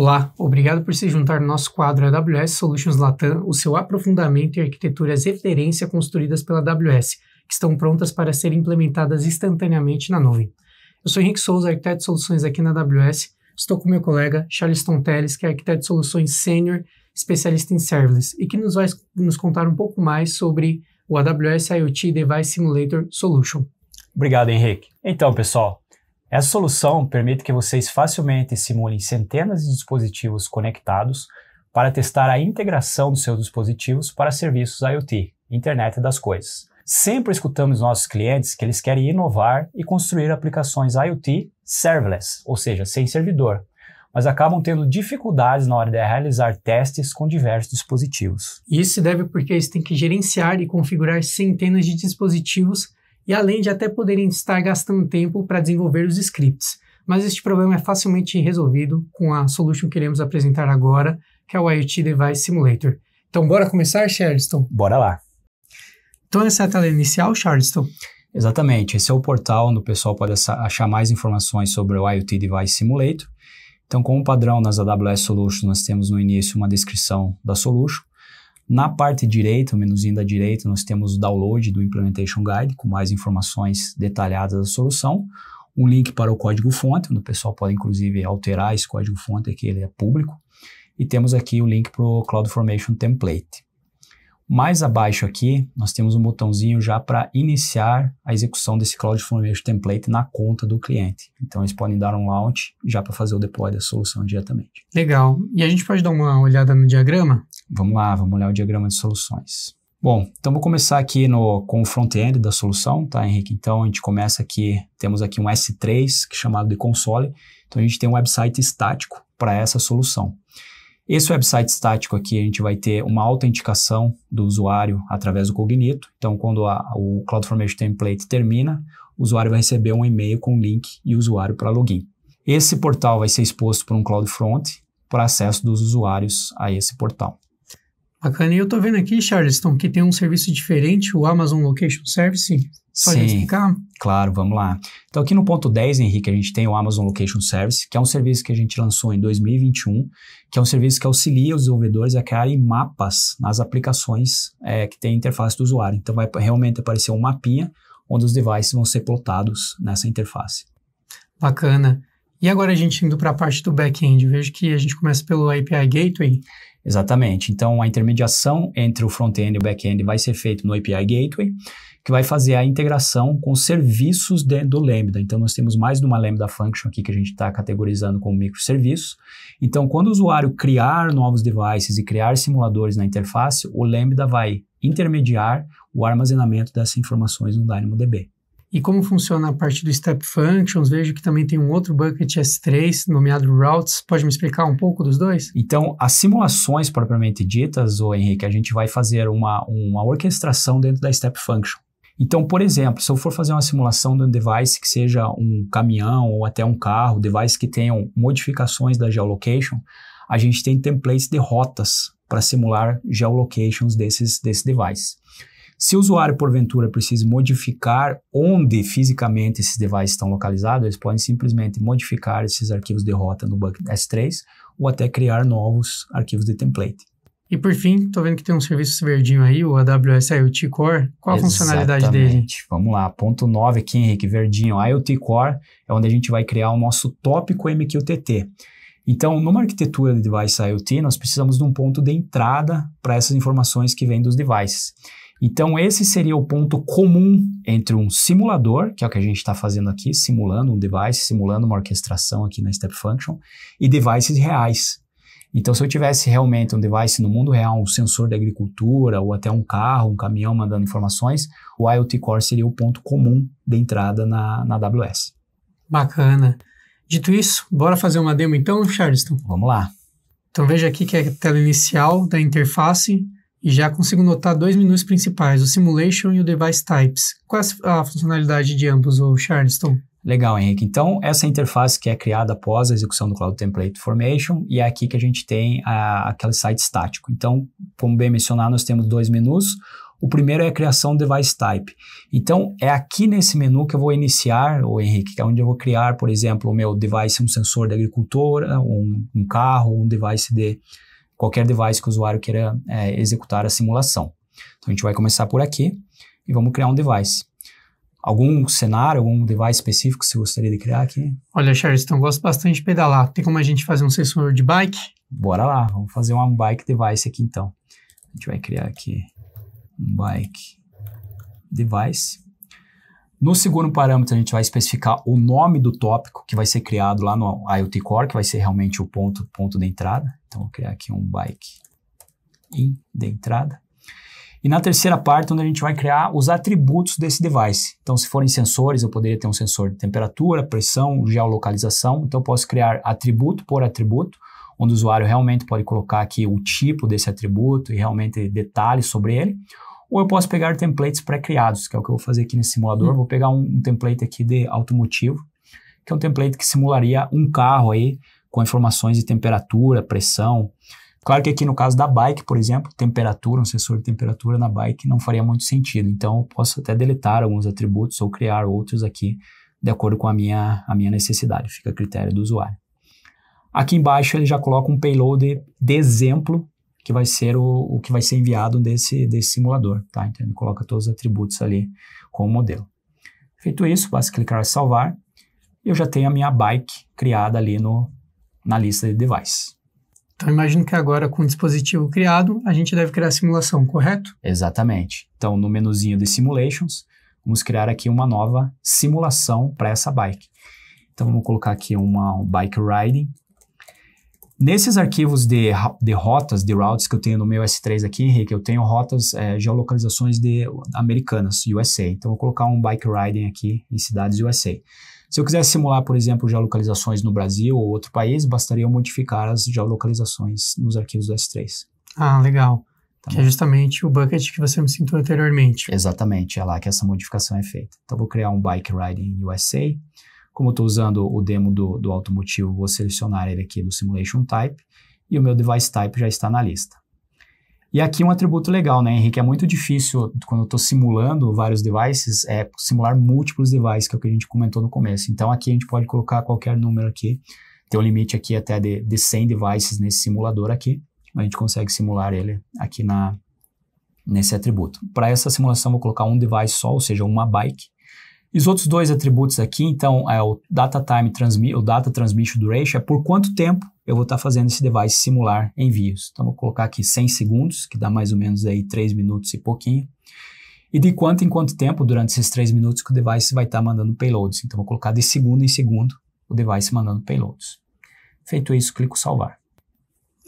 Olá, obrigado por se juntar no nosso quadro AWS Solutions Latam, o seu aprofundamento em arquiteturas referência construídas pela AWS, que estão prontas para serem implementadas instantaneamente na nuvem. Eu sou Henrique Souza, arquiteto de soluções aqui na AWS. Estou com meu colega Charleston Teles, que é arquiteto de soluções sênior, especialista em serverless, e que nos vai nos contar um pouco mais sobre o AWS IoT Device Simulator Solution. Obrigado, Henrique. Então, pessoal, essa solução permite que vocês facilmente simulem centenas de dispositivos conectados para testar a integração dos seus dispositivos para serviços IoT, Internet das Coisas. Sempre escutamos nossos clientes que eles querem inovar e construir aplicações IoT serverless, ou seja, sem servidor, mas acabam tendo dificuldades na hora de realizar testes com diversos dispositivos. Isso se deve porque eles têm que gerenciar e configurar centenas de dispositivos e além de até poderem estar gastando tempo para desenvolver os scripts. Mas este problema é facilmente resolvido com a solution que iremos apresentar agora, que é o IoT Device Simulator. Então, bora começar, Charleston? Bora lá. Então, essa é a tela inicial, Charleston. Exatamente. Esse é o portal onde o pessoal pode achar mais informações sobre o IoT Device Simulator. Então, como padrão nas AWS Solutions, nós temos no início uma descrição da solution. Na parte direita, o menuzinho da direita, nós temos o download do Implementation Guide com mais informações detalhadas da solução, um link para o código-fonte, onde o pessoal pode inclusive alterar esse código-fonte, que ele é público, e temos aqui o link para o CloudFormation Template. Mais abaixo aqui, nós temos um botãozinho já para iniciar a execução desse CloudFormation Template na conta do cliente. Então, eles podem dar um launch já para fazer o deploy da solução diretamente. Legal. E a gente pode dar uma olhada no diagrama? Vamos lá, vamos olhar o diagrama de soluções. Bom, então vou começar aqui no, com o front-end da solução, tá, Henrique? Então a gente começa aqui, temos aqui um S3 que é chamado de console. Então a gente tem um website estático para essa solução. Esse website estático aqui, a gente vai ter uma autenticação do usuário através do Cognito. Então, quando a, o CloudFormation Template termina, o usuário vai receber um e-mail com link e usuário para login. Esse portal vai ser exposto por um CloudFront para acesso dos usuários a esse portal. Bacana. E eu estou vendo aqui, Charleston, então, que tem um serviço diferente, o Amazon Location Service. Pode Sim, explicar? Claro, vamos lá. Então, aqui no ponto 10, Henrique, a gente tem o Amazon Location Service, que é um serviço que a gente lançou em 2021, que é um serviço que auxilia os desenvolvedores a criarem mapas nas aplicações é, que tem interface do usuário. Então, vai realmente aparecer um mapinha onde os devices vão ser plotados nessa interface. Bacana. E agora a gente indo para a parte do back-end, vejo que a gente começa pelo API Gateway. Exatamente. Então, a intermediação entre o front-end e o back-end vai ser feita no API Gateway, que vai fazer a integração com serviços dentro do Lambda. Então, nós temos mais de uma Lambda Function aqui que a gente está categorizando como microserviços. Então, quando o usuário criar novos devices e criar simuladores na interface, o Lambda vai intermediar o armazenamento dessas informações no DynamoDB. E como funciona a parte do Step Functions, vejo que também tem um outro bucket S3 nomeado Routes. Pode me explicar um pouco dos dois? Então, as simulações propriamente ditas, ou Henrique, a gente vai fazer uma, uma orquestração dentro da Step Function. Então, por exemplo, se eu for fazer uma simulação de um device que seja um caminhão ou até um carro, device que tenham modificações da geolocation, a gente tem templates de rotas para simular geolocations desses, desse device. Se o usuário, porventura, precisa modificar onde fisicamente esses devices estão localizados, eles podem simplesmente modificar esses arquivos de rota no bucket S3 ou até criar novos arquivos de template. E por fim, estou vendo que tem um serviço verdinho aí, o AWS IoT Core. Qual a Exatamente. funcionalidade dele? Vamos lá, ponto 9 aqui, Henrique, verdinho. IoT Core é onde a gente vai criar o nosso tópico MQTT. Então, numa arquitetura de device IoT, nós precisamos de um ponto de entrada para essas informações que vêm dos devices. Então, esse seria o ponto comum entre um simulador, que é o que a gente está fazendo aqui, simulando um device, simulando uma orquestração aqui na Step Function, e devices reais. Então, se eu tivesse realmente um device no mundo real, um sensor de agricultura, ou até um carro, um caminhão mandando informações, o IoT Core seria o ponto comum de entrada na, na AWS. Bacana. Dito isso, bora fazer uma demo então, Charleston? Vamos lá. Então veja aqui que é a tela inicial da interface. E já consigo notar dois menus principais, o Simulation e o Device Types. Qual é a funcionalidade de ambos, o Charleston? Legal, Henrique. Então, essa interface que é criada após a execução do Cloud Template Formation e é aqui que a gente tem a, aquele site estático. Então, como bem mencionado, nós temos dois menus. O primeiro é a criação do device type. Então, é aqui nesse menu que eu vou iniciar, o Henrique, que é onde eu vou criar, por exemplo, o meu device, um sensor de agricultura, um, um carro, um device de, qualquer device que o usuário queira é, executar a simulação. Então a gente vai começar por aqui e vamos criar um device. Algum cenário, algum device específico que você gostaria de criar aqui? Olha, Charleston, então, gosto bastante de pedalar. Tem como a gente fazer um sensor de bike? Bora lá, vamos fazer um bike device aqui então. A gente vai criar aqui um bike device. No segundo parâmetro, a gente vai especificar o nome do tópico que vai ser criado lá no IoT Core, que vai ser realmente o ponto, ponto de entrada. Então, vou criar aqui um bike in de entrada. E na terceira parte, onde a gente vai criar os atributos desse device. Então, se forem sensores, eu poderia ter um sensor de temperatura, pressão, geolocalização. Então, eu posso criar atributo por atributo, onde o usuário realmente pode colocar aqui o tipo desse atributo e realmente detalhes sobre ele ou eu posso pegar templates pré-criados, que é o que eu vou fazer aqui nesse simulador. Uhum. Vou pegar um, um, template aqui de automotivo, que é um template que simularia um carro aí, com informações de temperatura, pressão. Claro que aqui no caso da bike, por exemplo, temperatura, um sensor de temperatura na bike não faria muito sentido. Então, eu posso até deletar alguns atributos ou criar outros aqui, de acordo com a minha, a minha necessidade. Fica a critério do usuário. Aqui embaixo ele já coloca um payload de exemplo que vai ser o, o que vai ser enviado desse, desse simulador, tá? Então ele coloca todos os atributos ali com o modelo. Feito isso, basta clicar em salvar e eu já tenho a minha bike criada ali no, na lista de devices. Então imagino que agora com o dispositivo criado, a gente deve criar a simulação, correto? Exatamente. Então no menuzinho de simulations, vamos criar aqui uma nova simulação para essa bike. Então vamos colocar aqui uma um bike riding, Nesses arquivos de, de rotas, de routes que eu tenho no meu S3 aqui, Henrique, eu tenho rotas, é, geolocalizações de americanas, USA. Então, eu vou colocar um bike riding aqui em cidades USA. Se eu quisesse simular, por exemplo, geolocalizações no Brasil ou outro país, bastaria eu modificar as geolocalizações nos arquivos do S3. Ah, legal. Tá que é bom. é justamente o bucket que você me citou anteriormente. Exatamente, é lá que essa modificação é feita. Então, vou criar um bike riding USA. Como eu estou usando o demo do, do automotivo, vou selecionar ele aqui do Simulation Type e o meu Device Type já está na lista. E aqui um atributo legal, né, Henrique? É muito difícil, quando eu estou simulando vários devices, é simular múltiplos devices, que é o que a gente comentou no começo. Então, aqui a gente pode colocar qualquer número aqui. Tem um limite aqui até de, de 100 devices nesse simulador aqui. A gente consegue simular ele aqui na, nesse atributo. Para essa simulação, vou colocar um device só, ou seja, uma bike os outros dois atributos aqui, então, é o data time transmi o data transmission duration, é por quanto tempo eu vou estar tá fazendo esse device simular envios. Então, vou colocar aqui 100 segundos, que dá mais ou menos aí 3 minutos e pouquinho. E de quanto em quanto tempo, durante esses 3 minutos, que o device vai estar tá mandando payloads. Então, vou colocar de segundo em segundo o device mandando payloads. Feito isso, clico salvar.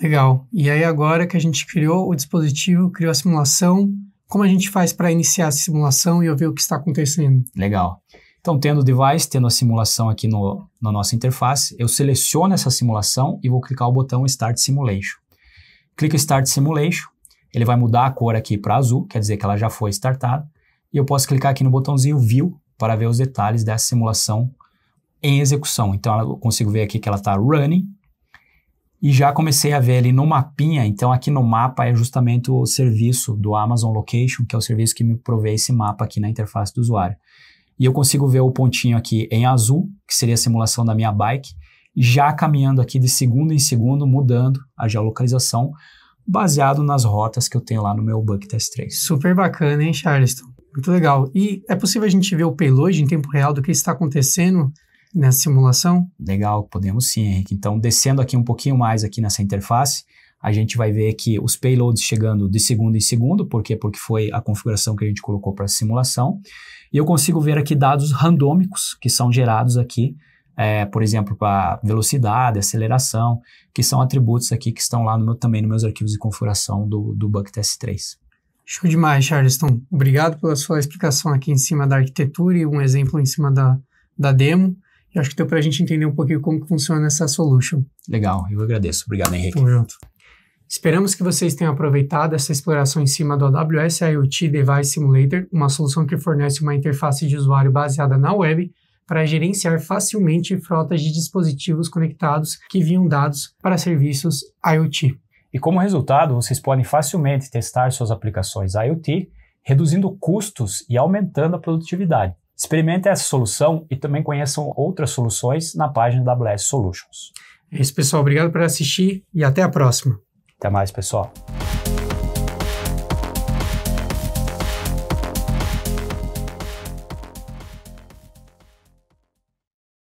Legal. E aí agora que a gente criou o dispositivo, criou a simulação, como a gente faz para iniciar a simulação e eu ver o que está acontecendo? Legal. Então, tendo o device, tendo a simulação aqui no, na nossa interface, eu seleciono essa simulação e vou clicar o botão Start Simulation. Clica Start Simulation, ele vai mudar a cor aqui para azul, quer dizer que ela já foi startada, e eu posso clicar aqui no botãozinho View para ver os detalhes dessa simulação em execução. Então, eu consigo ver aqui que ela está running, e já comecei a ver ali no mapinha, então aqui no mapa é justamente o serviço do Amazon Location, que é o serviço que me provê esse mapa aqui na interface do usuário. E eu consigo ver o pontinho aqui em azul, que seria a simulação da minha bike, já caminhando aqui de segundo em segundo, mudando a geolocalização, baseado nas rotas que eu tenho lá no meu Bucket S3. Super bacana, hein, Charleston? Muito legal. E é possível a gente ver o payload em tempo real do que está acontecendo Nessa simulação? Legal, podemos sim, Henrique. Então, descendo aqui um pouquinho mais aqui nessa interface, a gente vai ver que os payloads chegando de segundo em segundo, por quê? Porque foi a configuração que a gente colocou para a simulação. E eu consigo ver aqui dados randômicos que são gerados aqui, é, por exemplo, para velocidade, aceleração, que são atributos aqui que estão lá no meu, também nos meus arquivos de configuração do, do s 3. Show demais, Charleston. Então, obrigado pela sua explicação aqui em cima da arquitetura e um exemplo em cima da, da demo. Eu acho que deu para a gente entender um pouquinho como funciona essa solution. Legal, eu agradeço. Obrigado, Henrique. Tamo junto. Esperamos que vocês tenham aproveitado essa exploração em cima do AWS IoT Device Simulator, uma solução que fornece uma interface de usuário baseada na web para gerenciar facilmente frotas de dispositivos conectados que enviam dados para serviços IoT. E como resultado, vocês podem facilmente testar suas aplicações IoT, reduzindo custos e aumentando a produtividade. Experimente essa solução e também conheçam outras soluções na página da AWS Solutions. É isso, pessoal. Obrigado por assistir e até a próxima. Até mais, pessoal.